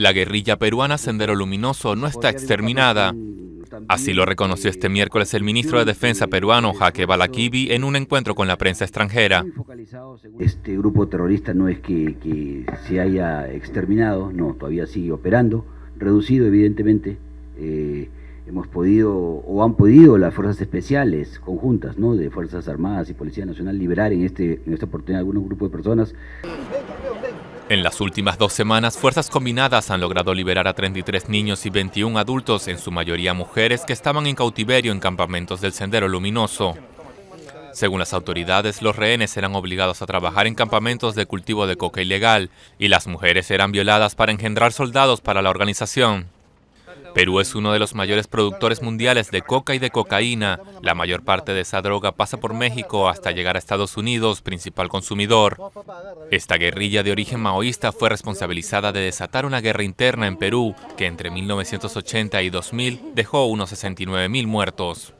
La guerrilla peruana Sendero Luminoso no está exterminada. Así lo reconoció este miércoles el ministro de Defensa peruano, Jaque Balakibi, en un encuentro con la prensa extranjera. Este grupo terrorista no es que, se haya exterminado, no, todavía sigue operando, reducido evidentemente. Eh, hemos podido o han podido las fuerzas especiales conjuntas, ¿no? De Fuerzas Armadas y Policía Nacional liberar en, este, en esta oportunidad algunos grupos de personas. En las últimas dos semanas, fuerzas combinadas han logrado liberar a 33 niños y 21 adultos, en su mayoría mujeres, que estaban en cautiverio en campamentos del Sendero Luminoso. Según las autoridades, los rehenes eran obligados a trabajar en campamentos de cultivo de coca ilegal y las mujeres eran violadas para engendrar soldados para la organización. Perú es uno de los mayores productores mundiales de coca y de cocaína. La mayor parte de esa droga pasa por México hasta llegar a Estados Unidos, principal consumidor. Esta guerrilla de origen maoísta fue responsabilizada de desatar una guerra interna en Perú que entre 1980 y 2000 dejó unos 69.000 muertos.